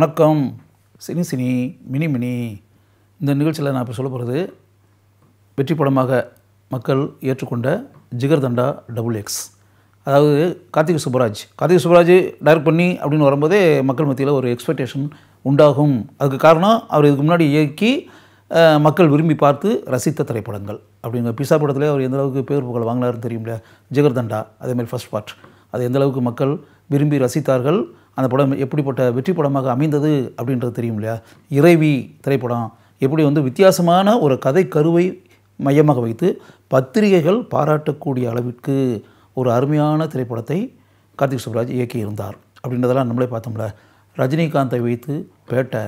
வணக்கம் cine cine mini mini இந்த நிகழ்ச்சியில் நான் இப்போ சொல்ல போகிறது வெற்றி படமாக மக்கள் ஏற்றுக்கொண்ட ஜிகர்தண்டா டபுள் எக்ஸ் அதாவது கார்த்திக் சுப்பராஜ் கார்த்திக் சுப்ராஜ் டைரக்ட் பண்ணி அப்படின்னு வரும்போதே மக்கள் மத்தியில் ஒரு எக்ஸ்பெக்டேஷன் உண்டாகும் அதுக்கு காரணம் அவர் இதுக்கு முன்னாடி இயக்கி மக்கள் விரும்பி பார்த்து ரசித்த திரைப்படங்கள் அப்படிங்கிற பிசா படத்தில் அவர் எந்த அளவுக்கு பேர் புகழ் வாங்கினார்னு தெரியும்ல ஜிகர்தண்டா அதேமாதிரி ஃபஸ்ட் பார்ட் அது எந்தளவுக்கு மக்கள் விரும்பி ரசித்தார்கள் அந்த படம் எப்படிப்பட்ட வெற்றி படமாக அமைந்தது அப்படின்றது தெரியும் இல்லையா இறைவி திரைப்படம் எப்படி வந்து வித்தியாசமான ஒரு கதை கருவை மையமாக வைத்து பத்திரிகைகள் பாராட்டக்கூடிய அளவிற்கு ஒரு அருமையான திரைப்படத்தை கார்த்திக் சுப்ராஜ் இயக்கியிருந்தார் அப்படின்றதெல்லாம் நம்மளே பார்த்தோம்ல ரஜினிகாந்தை வைத்து பேட்டை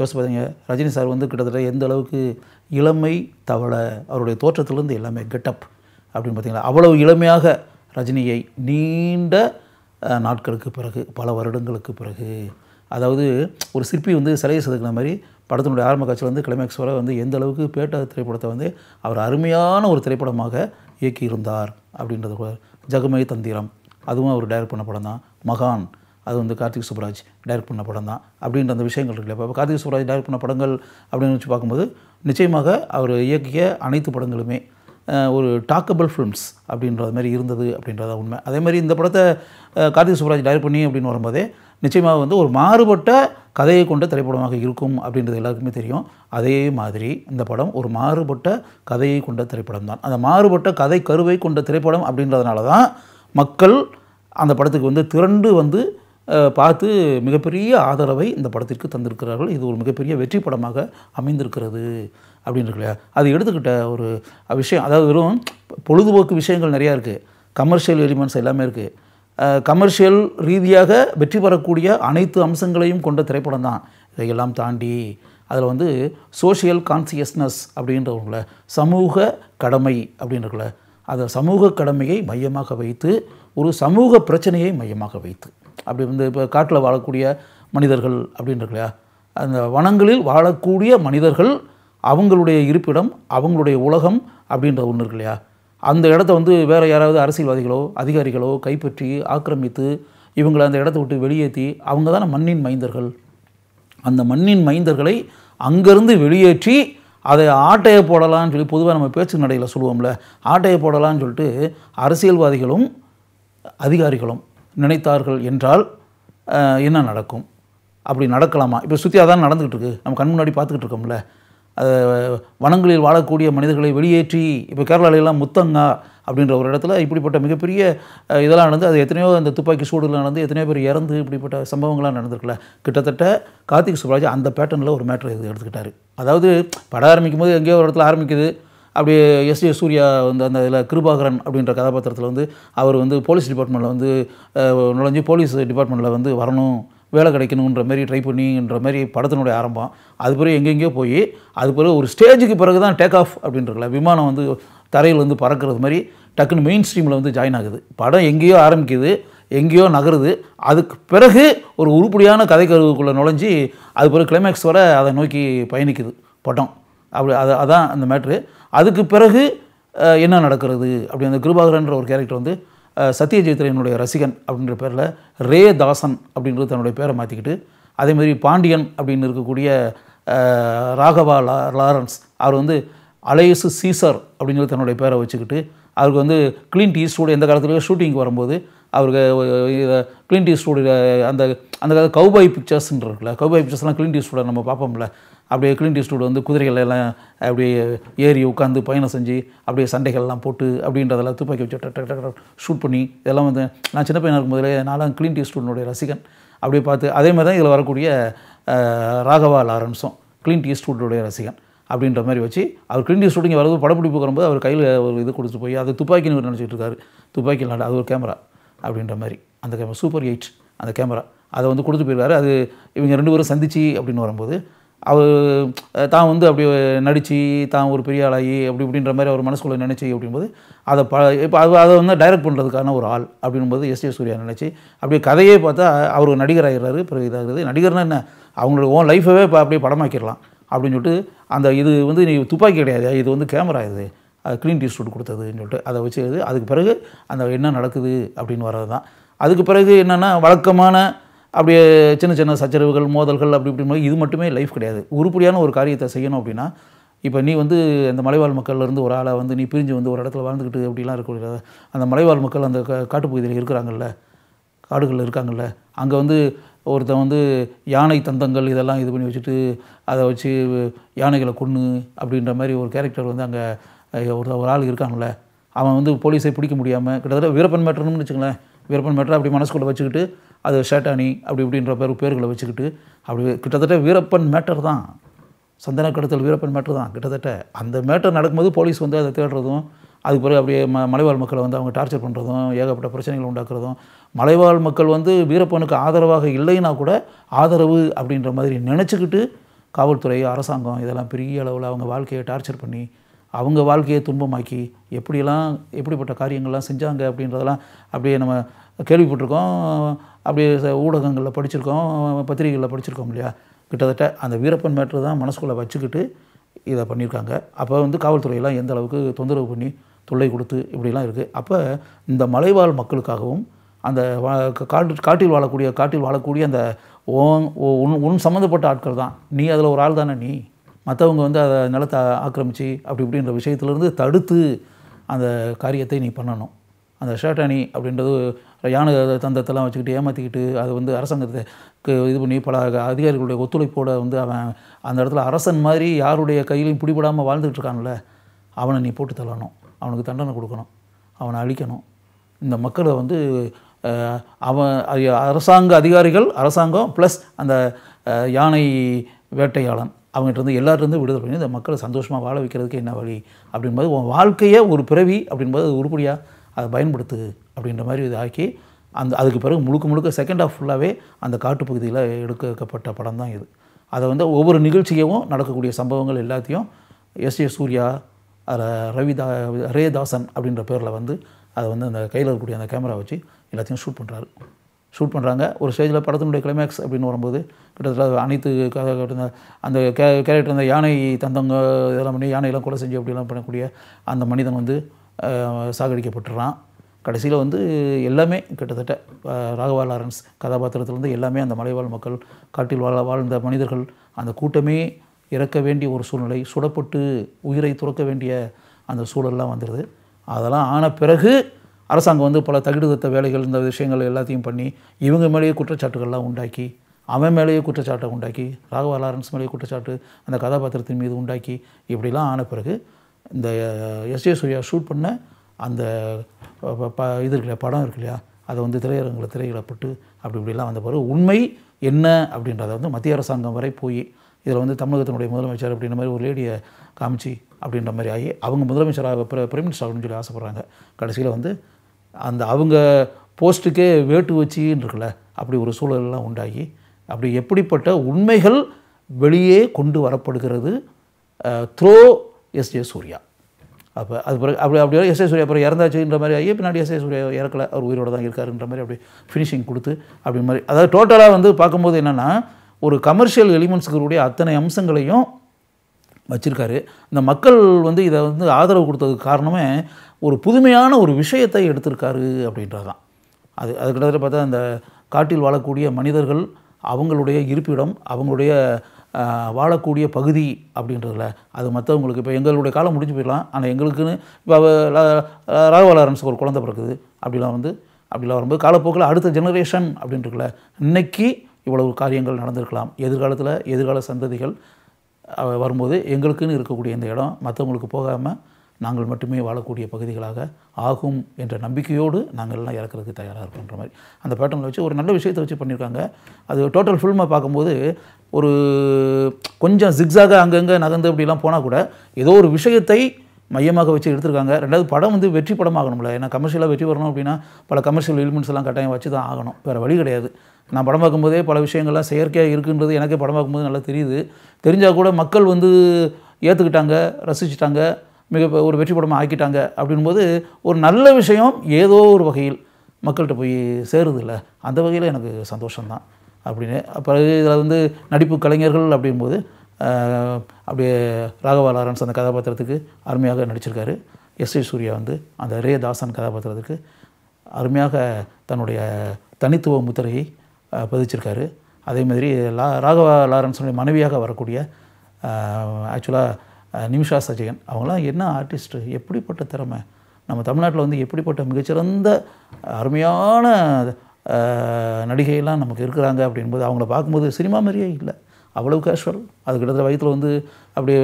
யோசி பார்த்தீங்க ரஜினி சார் வந்து கிட்டத்தட்ட எந்த அளவுக்கு இளமை தவளை அவருடைய தோற்றத்திலேருந்து எல்லாமே கெட்டப் அப்படின்னு பார்த்தீங்களா அவ்வளவு இளமையாக ரஜினியை நீண்ட நாட்களுக்கு பிறகு பல வருடங்களுக்கு பிறகு அதாவது ஒரு சிற்பி வந்து சிலையை செதுக்கிற மாதிரி படத்தினுடைய ஆரம்ப காட்சியில் வந்து கிளைமேக்ஸ் வர வந்து எந்த அளவுக்கு பேட்ட திரைப்படத்தை வந்து அவர் அருமையான ஒரு திரைப்படமாக இயக்கியிருந்தார் அப்படின்றது கூட ஜகமே தந்திரம் அதுவும் அவர் டைரக்ட் பண்ண படம் தான் மகான் அது வந்து கார்த்திக் சுப்ராஜ் டைரக்ட் பண்ண படம் தான் அப்படின்ற அந்த விஷயங்கள் இருக்குல்ல இப்போ கார்த்திக் சுப்ராஜ் டைரக்ட் பண்ண படங்கள் அப்படின்னு வச்சு பார்க்கும்போது நிச்சயமாக அவர் இயக்கிய அனைத்து படங்களுமே ஒரு டாக்கபிள் ஃபிலிம்ஸ் அப்படின்றது மாதிரி இருந்தது அப்படின்றத உண்மை அதே மாதிரி இந்த படத்தை கார்த்திக் சுப்ராஜ் டைரக்ட் பண்ணி அப்படின்னு வரும்போதே நிச்சயமாக வந்து ஒரு மாறுபட்ட கதையை கொண்ட திரைப்படமாக இருக்கும் அப்படின்றது எல்லாருக்குமே தெரியும் அதே மாதிரி இந்த படம் ஒரு மாறுபட்ட கதையை கொண்ட திரைப்படம் தான் அந்த மாறுபட்ட கதை கருவை கொண்ட திரைப்படம் அப்படின்றதுனால தான் மக்கள் அந்த படத்துக்கு வந்து திரண்டு வந்து பார்த்து மிகப்பெரிய ஆதரவை இந்த படத்திற்கு தந்திருக்கிறார்கள் இது ஒரு மிகப்பெரிய வெற்றி படமாக அமைந்திருக்கிறது அப்படின்னு இருக்கு இல்லையா அது எடுத்துக்கிட்ட ஒரு விஷயம் அதாவது வெறும் பொழுதுபோக்கு விஷயங்கள் நிறையா இருக்குது கமர்ஷியல் எலிமெண்ட்ஸ் எல்லாமே இருக்குது கமர்ஷியல் ரீதியாக வெற்றி பெறக்கூடிய அனைத்து அம்சங்களையும் கொண்ட திரைப்படம் தான் இதையெல்லாம் தாண்டி அதில் வந்து சோஷியல் கான்சியஸ்னஸ் அப்படின்றவங்கள சமூக கடமை அப்படின்றக்குள்ள அதை சமூக கடமையை மையமாக வைத்து ஒரு சமூக பிரச்சனையை மையமாக வைத்து அப்படி வந்து இப்போ காட்டில் வாழக்கூடிய மனிதர்கள் அப்படின்னு இல்லையா அந்த வனங்களில் வாழக்கூடிய மனிதர்கள் அவங்களுடைய இருப்பிடம் அவங்களுடைய உலகம் அப்படின்ற ஒன்று இருக்கு இல்லையா அந்த இடத்த வந்து வேறு யாராவது அரசியல்வாதிகளோ அதிகாரிகளோ கைப்பற்றி ஆக்கிரமித்து இவங்களை அந்த இடத்த விட்டு வெளியேற்றி அவங்க தானே மண்ணின் மைந்தர்கள் அந்த மண்ணின் மைந்தர்களை அங்கேருந்து வெளியேற்றி அதை ஆட்டையை போடலான்னு சொல்லி பொதுவாக நம்ம பேச்சு நடையில் சொல்லுவோம்ல ஆட்டையை போடலான்னு சொல்லிட்டு அரசியல்வாதிகளும் அதிகாரிகளும் நினைத்தார்கள் என்றால் என்ன நடக்கும் அப்படி நடக்கலாமா இப்போ சுற்றியாக தான் நடந்துக்கிட்டு இருக்குது நம்ம கண் முன்னாடி பார்த்துக்கிட்டு இருக்கோம்ல வனங்களில் வாழக்கூடிய மனிதர்களை வெளியேற்றி இப்போ கேரளாவிலலாம் முத்தங்கா அப்படின்ற ஒரு இடத்துல இப்படிப்பட்ட மிகப்பெரிய இதெல்லாம் நடந்து அது எத்தனையோ அந்த துப்பாக்கி சூடுகள் நடந்து எத்தனையோ பேர் இறந்து இப்படிப்பட்ட சம்பவங்கள்லாம் நடந்திருக்கல கிட்டத்தட்ட கார்த்திக் சுப்ராஜ் அந்த பேட்டர்னில் ஒரு மேட்ரு எடுத்துக்கிட்டார் அதாவது படம் ஆரம்பிக்கும் போது எங்கேயோ ஒரு இடத்துல ஆரம்பிக்குது அப்படியே எஸ் ஏ சூர்யா வந்து அந்த இதில் கிருபாகரன் அப்படின்ற கதாபாத்திரத்தில் வந்து அவர் வந்து போலீஸ் டிபார்ட்மெண்ட்டில் வந்து நுழைஞ்சு போலீஸ் டிபார்ட்மெண்ட்டில் வந்து வரணும் வேலை கிடைக்கணுன்ற மாதிரி ட்ரை பண்ணின்ற மாதிரி படத்தினுடைய ஆரம்பம் அது பிறகு எங்கெங்கேயோ போய் அது பிறகு ஒரு ஸ்டேஜுக்கு பிறகு தான் டேக் ஆஃப் அப்படின்றக்கல விமானம் வந்து தரையில் வந்து பறக்கிறது மாதிரி டக்குன்னு மெயின் ஸ்ட்ரீமில் வந்து ஜாயின் ஆகுது படம் எங்கேயோ ஆரம்பிக்குது எங்கேயோ நகருது அதுக்கு பிறகு ஒரு உருப்படியான கதைக்கருவுக்குள்ளே நுழைஞ்சி அது பிறகு கிளைமேக்ஸ் வர அதை நோக்கி பயணிக்குது படம் அப்படி அது அதான் அந்த மேட்ரு அதுக்கு பிறகு என்ன நடக்கிறது அப்படி அந்த கிருபாகரன்ற ஒரு கேரக்டர் வந்து சத்யஜித்ரையனுடைய ரசிகன் அப்படின்ற பேரில் ரே தாசன் அப்படின்றது தன்னுடைய பேரை மாற்றிக்கிட்டு அதேமாதிரி பாண்டியன் அப்படின்னு இருக்கக்கூடிய ராகவா லா லாரன்ஸ் அவர் வந்து அலையசு சீசர் அப்படிங்கிறது தன்னுடைய பேரை வச்சுக்கிட்டு அவருக்கு வந்து டீ ஈஸ்டோடு எந்த காலத்துலேயோ ஷூட்டிங்க்கு வரும்போது அவருக்கு டீ ஈஸ்டோடைய அந்த அந்த காலத்தில் கௌபாய் பிக்சர்ஸ்ன்னு இருக்குல்ல கௌபாய் பிக்சர்ஸ்லாம் டீ ஈஸ்டோட நம்ம பார்ப்போம்ல அப்படியே கிளின் ஈஸ்ட்வுட் வந்து குதிரைகள் எல்லாம் அப்படியே ஏறி உட்காந்து பயணம் செஞ்சு அப்படியே சண்டைகள்லாம் போட்டு அப்படின்றதெல்லாம் துப்பாக்கி வச்சு டக் டக் ஷூட் பண்ணி இதெல்லாம் வந்து நான் சின்ன பையனாக இருக்கும்போதிலே நானும் கிளின் ஈஸ்ட்வுடனுடைய ரசிகன் அப்படியே பார்த்து அதே மாதிரி தான் இதில் வரக்கூடிய ராகவா லாரன்ஸும் கிளின்ட் ஈஸ்ட்வுட்டுடைய ரசிகன் அப்படின்ற மாதிரி வச்சு அவர் கிளின்ட் ஈஸ்ட்வுட் வரது படப்பிடிப்பு வரும்போது அவர் கையில் ஒரு இது கொடுத்து போய் அது துப்பாக்கின்னு ஒரு நினச்சிட்டு இருக்காரு துப்பாக்கி இல்லாட அது ஒரு கேமரா அப்படின்ற மாதிரி அந்த கேமரா சூப்பர் எயிட் அந்த கேமரா அதை வந்து கொடுத்து போயிருக்காரு அது இவங்க ரெண்டு பேரும் சந்திச்சு அப்படின்னு வரும்போது அவர் தான் வந்து அப்படி நடித்து தான் ஒரு பெரிய ஆளாகி அப்படி இப்படின்ற மாதிரி அவர் மனசுக்குள்ளே நினச்சி அப்படிங்கும்போது அதை ப இப்போ அது அதை வந்து டைரக்ட் பண்ணுறதுக்கான ஒரு ஆள் அப்படிங்கும்போது எஸ் ஏ சூர்யா நினச்சி அப்படி கதையே பார்த்தா அவர் நடிகர் ஆகிடுறாரு பிறகு இதாகிறது நடிகர்னா என்ன அவங்களோட ஓன் லைஃபவே இப்போ அப்படியே படமாக்கிடலாம் அப்படின்னு சொல்லிட்டு அந்த இது வந்து நீ துப்பாக்கி கிடையாது இது வந்து கேமரா இது அது க்ளீன் ஷூட் கொடுத்ததுன்னு சொல்லிட்டு அதை வச்சு அதுக்கு பிறகு அந்த என்ன நடக்குது அப்படின்னு வர்றது தான் அதுக்கு பிறகு என்னென்னா வழக்கமான அப்படியே சின்ன சின்ன சச்சரவுகள் மோதல்கள் அப்படி இப்படி இது மட்டுமே லைஃப் கிடையாது உருப்படியான ஒரு காரியத்தை செய்யணும் அப்படின்னா இப்போ நீ வந்து அந்த மலைவாழ் மக்கள்லேருந்து ஒரு ஆளை வந்து நீ பிரிஞ்சு வந்து ஒரு இடத்துல வாழ்ந்துக்கிட்டு அப்படிலாம் இருக்கக்கூடிய அந்த மலைவாழ் மக்கள் அந்த காட்டுப்பகுதியில் இருக்கிறாங்கல்ல காடுகளில் இருக்காங்கல்ல அங்கே வந்து ஒருத்தன் வந்து யானை தந்தங்கள் இதெல்லாம் இது பண்ணி வச்சுட்டு அதை வச்சு யானைகளை கொன்று அப்படின்ற மாதிரி ஒரு கேரக்டர் வந்து அங்கே ஒரு ஒரு ஆள் இருக்காங்களே அவன் வந்து போலீஸை பிடிக்க முடியாமல் கிட்டத்தட்ட வீரப்பன் மேட்டர்னு வச்சுக்கங்களேன் வீரப்பன் மேட்டரை அப்படி மனசுக்குள்ளே வச்சுக்கிட்டு அது ஷேட்டானி அப்படி இப்படின்ற பேர் பேர்களை வச்சுக்கிட்டு அப்படி கிட்டத்தட்ட வீரப்பன் மேட்டர் தான் சந்தன கடத்தல் வீரப்பன் மேட்டர் தான் கிட்டத்தட்ட அந்த மேட்டர் நடக்கும்போது போலீஸ் வந்து அதை தேடுறதும் அதுக்கு பிறகு அப்படியே ம மலைவாழ் மக்களை வந்து அவங்க டார்ச்சர் பண்ணுறதும் ஏகப்பட்ட பிரச்சனைகள் உண்டாக்குறதும் மலைவாழ் மக்கள் வந்து வீரப்பனுக்கு ஆதரவாக இல்லைன்னா கூட ஆதரவு அப்படின்ற மாதிரி நினச்சிக்கிட்டு காவல்துறை அரசாங்கம் இதெல்லாம் பெரிய அளவில் அவங்க வாழ்க்கையை டார்ச்சர் பண்ணி அவங்க வாழ்க்கையை துன்பமாக்கி எப்படியெல்லாம் எப்படிப்பட்ட காரியங்கள்லாம் செஞ்சாங்க அப்படின்றதெல்லாம் அப்படியே நம்ம கேள்விப்பட்டிருக்கோம் அப்படியே ஊடகங்களில் படிச்சிருக்கோம் பத்திரிகைகளில் படிச்சிருக்கோம் இல்லையா கிட்டத்தட்ட அந்த வீரப்பன் மேட்ரு தான் மனசுக்குள்ளே வச்சுக்கிட்டு இதை பண்ணியிருக்காங்க அப்போ வந்து காவல்துறையெல்லாம் எந்த அளவுக்கு தொந்தரவு பண்ணி தொல்லை கொடுத்து இப்படிலாம் இருக்குது அப்போ இந்த மலைவாழ் மக்களுக்காகவும் அந்த காட்டு காட்டில் வாழக்கூடிய காட்டில் வாழக்கூடிய அந்த உன் உன் சம்மந்தப்பட்ட ஆட்கள் தான் நீ அதில் ஒரு ஆள் தானே நீ மற்றவங்க வந்து அதை நிலத்தை ஆக்கிரமித்து அப்படி இப்படின்ற விஷயத்துலேருந்து தடுத்து அந்த காரியத்தை நீ பண்ணணும் அந்த ஷர்ட் அணி அப்படின்றது யானை தந்தத்தெல்லாம் வச்சுக்கிட்டு ஏமாற்றிக்கிட்டு அது வந்து அரசாங்கத்தை இது பண்ணி பல அதிகாரிகளுடைய ஒத்துழைப்போட வந்து அவன் அந்த இடத்துல அரசன் மாதிரி யாருடைய கையிலையும் பிடிபடாமல் வாழ்ந்துக்கிட்டு இருக்கான்ல அவனை நீ போட்டு தள்ளணும் அவனுக்கு தண்டனை கொடுக்கணும் அவனை அழிக்கணும் இந்த மக்களை வந்து அவன் அரசாங்க அதிகாரிகள் அரசாங்கம் ப்ளஸ் அந்த யானை வேட்டையாளன் அவங்ககிட்ட இருந்து எல்லாருந்து விடுதலை பண்ணி இந்த மக்களை சந்தோஷமாக வாழ வைக்கிறதுக்கு என்ன வழி அப்படின்போது உன் வாழ்க்கையே ஒரு பிறவி அப்படின்போது அது உருப்படியாக அதை பயன்படுத்து அப்படின்ற மாதிரி இது ஆக்கி அந்த அதுக்கு பிறகு முழுக்க முழுக்க செகண்ட் ஆஃப் ஃபுல்லாகவே அந்த காட்டுப்பகுதியில் எடுக்கப்பட்ட படம் தான் இது அதை வந்து ஒவ்வொரு நிகழ்ச்சியவும் நடக்கக்கூடிய சம்பவங்கள் எல்லாத்தையும் எஸ் ஏ சூர்யா ரவிதா ரேதாசன் அப்படின்ற பேரில் வந்து அதை வந்து அந்த கையில் இருக்கக்கூடிய அந்த கேமரா வச்சு எல்லாத்தையும் ஷூட் பண்ணுறாரு ஷூட் பண்ணுறாங்க ஒரு ஸ்டேஜில் படத்தினுடைய கிளைமேக்ஸ் அப்படின்னு வரும்போது கிட்டத்தட்ட அனைத்து அந்த கே கேரக்டர் அந்த யானை தந்தவங்க இதெல்லாம் பண்ணி யானையெல்லாம் கொலை செஞ்சு அப்படிலாம் பண்ணக்கூடிய அந்த மனிதன் வந்து சாகடிக்கப்பட்டுறான் கடைசியில் வந்து எல்லாமே கிட்டத்தட்ட ராகவா லாரன்ஸ் கதாபாத்திரத்துலேருந்து எல்லாமே அந்த மலைவாழ் மக்கள் காட்டில் வாழ வாழ்ந்த மனிதர்கள் அந்த கூட்டமே இறக்க வேண்டிய ஒரு சூழ்நிலை சுடப்பட்டு உயிரை துறக்க வேண்டிய அந்த சூழல்லாம் வந்துடுது அதெல்லாம் ஆன பிறகு அரசாங்கம் வந்து பல தகுதித்த வேலைகள் இந்த விஷயங்கள் எல்லாத்தையும் பண்ணி இவங்க மேலேயே குற்றச்சாட்டுகள்லாம் உண்டாக்கி அவன் மேலேயே குற்றச்சாட்டை உண்டாக்கி ராகவா லாரன்ஸ் மேலேயே குற்றச்சாட்டு அந்த கதாபாத்திரத்தின் மீது உண்டாக்கி இப்படிலாம் ஆன பிறகு இந்த எஸ் ஜே சூர்யா ஷூட் பண்ண அந்த ப இது இருக்கு படம் இருக்கு இல்லையா அதை வந்து திரையரங்கில் திரையிடப்பட்டு அப்படி இப்படிலாம் வந்த பிறகு உண்மை என்ன அப்படின்றத வந்து மத்திய அரசாங்கம் வரை போய் இதில் வந்து தமிழகத்தினுடைய முதலமைச்சர் அப்படின்ற மாதிரி ஒரு லேடியை காமிச்சு அப்படின்ற மாதிரி ஆகி அவங்க முதலமைச்சராக பிரைம் மினிஸ்டர் ஆகணும்னு சொல்லி ஆசைப்பட்றாங்க கடைசியில் வந்து அந்த அவங்க போஸ்ட்டுக்கே வேட்டு வச்சின்னு இருக்குல்ல அப்படி ஒரு சூழலெல்லாம் உண்டாகி அப்படி எப்படிப்பட்ட உண்மைகள் வெளியே கொண்டு வரப்படுகிறது த்ரோ எஸ் ஜே சூர்யா அப்போ அது பிறகு அப்படி அப்படி ஏ சூர்யா அப்புறம் இறந்தாச்சுன்ற மாதிரி ஆகி பின்னாடி எஸ்ஏ சூர்யா இறக்கலை அவர் உயிரோடு தான் இருக்காருன்ற மாதிரி அப்படி ஃபினிஷிங் கொடுத்து அப்படி மாதிரி அதாவது டோட்டலாக வந்து பார்க்கும்போது என்னென்னா ஒரு கமர்ஷியல் எலிமெண்ட்ஸுகளுடைய அத்தனை அம்சங்களையும் வச்சுருக்காரு இந்த மக்கள் வந்து இதை வந்து ஆதரவு கொடுத்ததுக்கு காரணமே ஒரு புதுமையான ஒரு விஷயத்தை எடுத்திருக்காரு அப்படின்றது தான் அது அது கிட்டத்தட்ட பார்த்தா அந்த காட்டில் வாழக்கூடிய மனிதர்கள் அவங்களுடைய இருப்பிடம் அவங்களுடைய வாழக்கூடிய பகுதி அப்படின்றதுல அது மற்றவங்களுக்கு இப்போ எங்களுடைய காலம் முடிஞ்சு போயிடலாம் ஆனால் எங்களுக்குன்னு இப்போ ராகவ ஒரு குழந்தை பிறக்குது அப்படிலாம் வந்து அப்படிலாம் வரும்போது காலப்போக்கில் அடுத்த ஜெனரேஷன் அப்படின்ட்டுருக்குல இன்றைக்கி இவ்வளவு காரியங்கள் நடந்திருக்கலாம் எதிர்காலத்தில் எதிர்கால சந்ததிகள் வரும்போது எங்களுக்குன்னு இருக்கக்கூடிய இந்த இடம் மற்றவங்களுக்கு போகாமல் நாங்கள் மட்டுமே வாழக்கூடிய பகுதிகளாக ஆகும் என்ற நம்பிக்கையோடு நாங்கள் எல்லாம் இறக்கிறதுக்கு தயாராக இருக்கின்ற மாதிரி அந்த பேட்டர்னில் வச்சு ஒரு நல்ல விஷயத்தை வச்சு பண்ணியிருக்காங்க அது டோட்டல் ஃபில்மாக பார்க்கும்போது ஒரு கொஞ்சம் ஜிக்ஸாக அங்கங்கே நகர்ந்து அப்படிலாம் போனால் கூட ஏதோ ஒரு விஷயத்தை மையமாக வச்சு எடுத்திருக்காங்க ரெண்டாவது படம் வந்து வெற்றி படம் ஆகணும்ல ஏன்னா கமர்ஷியலாக வெற்றி வரணும் அப்படின்னா பல கமர்ஷியல் எலிமெண்ட்ஸ் எல்லாம் கட்டாயம் வச்சு தான் ஆகணும் வேறு வழி கிடையாது நான் படம் பார்க்கும்போதே பல விஷயங்கள்லாம் செயற்கையாக இருக்குன்றது எனக்கே படம் பார்க்கும்போது நல்லா தெரியுது தெரிஞ்சால் கூட மக்கள் வந்து ஏற்றுக்கிட்டாங்க ரசிச்சிட்டாங்க மிக ஒரு வெற்றி படமாக ஆக்கிட்டாங்க அப்படின்போது ஒரு நல்ல விஷயம் ஏதோ ஒரு வகையில் மக்கள்கிட்ட போய் சேருது இல்லை அந்த வகையில் எனக்கு சந்தோஷம்தான் அப்படின்னு பிறகு இதில் வந்து நடிப்பு கலைஞர்கள் அப்படிங்கும்போது அப்படியே ராகவா லாரன்ஸ் அந்த கதாபாத்திரத்துக்கு அருமையாக நடிச்சிருக்காரு எஸ் ஏ சூர்யா வந்து அந்த ரே தாசன் கதாபாத்திரத்துக்கு அருமையாக தன்னுடைய தனித்துவ முத்திரையை பதிச்சிருக்காரு அதே மாதிரி லா ராகவா லாரன்ஸனுடைய மனைவியாக வரக்கூடிய ஆக்சுவலாக நிமிஷா சஜயன் அவங்களாம் என்ன ஆர்டிஸ்ட்டு எப்படிப்பட்ட திறமை நம்ம தமிழ்நாட்டில் வந்து எப்படிப்பட்ட மிகச்சிறந்த அருமையான நடிகையெல்லாம் நமக்கு இருக்கிறாங்க அப்படின்போது அவங்கள பார்க்கும்போது சினிமா மாதிரியே இல்லை அவ்வளவு கேஷுவல் அது கிட்டத்தட்ட வயிற்றில் வந்து அப்படியே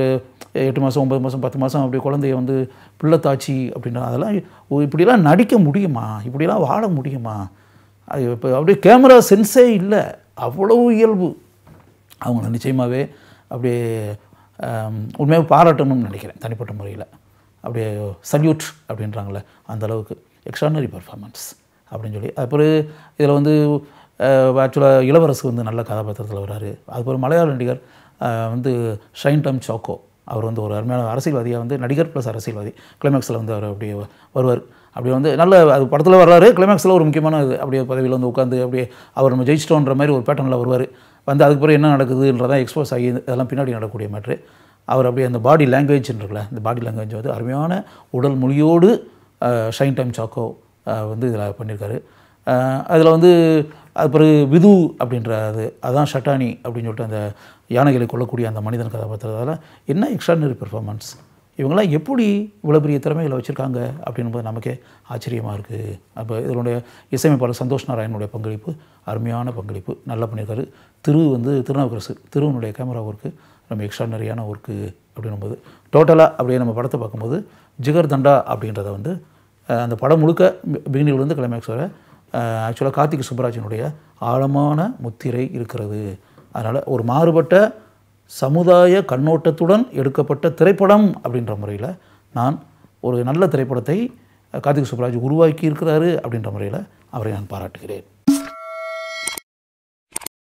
எட்டு மாதம் ஒம்பது மாதம் பத்து மாதம் அப்படியே குழந்தைய வந்து பிள்ளைத்தாச்சி அப்படின்னா அதெல்லாம் இப்படிலாம் நடிக்க முடியுமா இப்படிலாம் வாழ முடியுமா அது இப்போ அப்படியே கேமரா சென்ஸே இல்லை அவ்வளவு இயல்பு அவங்கள நிச்சயமாகவே அப்படியே உண்மையாக பாராட்டணும்னு நினைக்கிறேன் தனிப்பட்ட முறையில் அப்படியே சல்யூட் அப்படின்றாங்களே அந்தளவுக்கு எக்ஸ்ட்ரானரி பர்ஃபார்மன்ஸ் அப்படின்னு சொல்லி அப்புறம் இதில் வந்து ஆக்சுவலாக இளவரசு வந்து நல்ல கதாபாத்திரத்தில் வர்றாரு அதுக்கப்புறம் மலையாள நடிகர் வந்து ஷைன் டம் சாக்கோ அவர் வந்து ஒரு அருமையான அரசியல்வாதியாக வந்து நடிகர் ப்ளஸ் அரசியல்வாதி கிளைமேக்ஸில் வந்து அவர் அப்படியே வருவார் அப்படியே வந்து நல்ல அது படத்தில் வர்றாரு கிளைமேக்ஸில் ஒரு முக்கியமான இது அப்படியே பதவியில் வந்து உட்காந்து அப்படியே அவர் நம்ம ஜெயிச்சிட்டோன்ற மாதிரி ஒரு பேட்டர்னில் வருவார் வந்து அதுக்கப்புறம் என்ன நடக்குதுன்றதான் எக்ஸ்போஸ் ஆகி இதெல்லாம் பின்னாடி நடக்கக்கூடிய மாற்று அவர் அப்படியே அந்த பாடி லாங்குவேஜ்ன்னு இருக்குல்ல இந்த பாடி லாங்குவேஜ் வந்து அருமையான உடல் மொழியோடு ஷைன் டைம் சாக்கோ வந்து இதில் பண்ணியிருக்காரு அதில் வந்து அது பிறகு விது அப்படின்ற அது அதான் ஷட்டானி அப்படின்னு சொல்லிட்டு அந்த யானைகளை கொல்லக்கூடிய அந்த மனிதன் கதாபாத்திரத்தால் என்ன எக்ஸ்ட்ரானரி பெர்ஃபார்மன்ஸ் இவங்களாம் எப்படி இவ்வளோ பெரிய திறமைகளை வச்சுருக்காங்க அப்படின்பது நமக்கே ஆச்சரியமாக இருக்குது அப்போ இதனுடைய இசையமைப்பாளர் சந்தோஷ் நாராயணனுடைய பங்களிப்பு அருமையான பங்களிப்பு நல்லா பண்ணியிருக்காரு திரு வந்து திருநாவுக்கரசு திருவனுடைய கேமரா ஒர்க்கு ரொம்ப எக்ஸ்ட்ரானரியான ஒர்க்கு அப்படின்னும்போது டோட்டலாக அப்படியே நம்ம படத்தை பார்க்கும்போது ஜிகர் தண்டா அப்படின்றத வந்து அந்த படம் முழுக்க பிகினிங்லேருந்து கிளைமேக்ஸ் வரை ஆக்சுவலாக கார்த்திக் சுப்பராஜனுடைய ஆழமான முத்திரை இருக்கிறது அதனால் ஒரு மாறுபட்ட சமுதாய கண்ணோட்டத்துடன் எடுக்கப்பட்ட திரைப்படம் அப்படின்ற முறையில் நான் ஒரு நல்ல திரைப்படத்தை கார்த்திக் சுப்பராஜ் உருவாக்கி இருக்கிறாரு அப்படின்ற முறையில் அவரை நான் பாராட்டுகிறேன்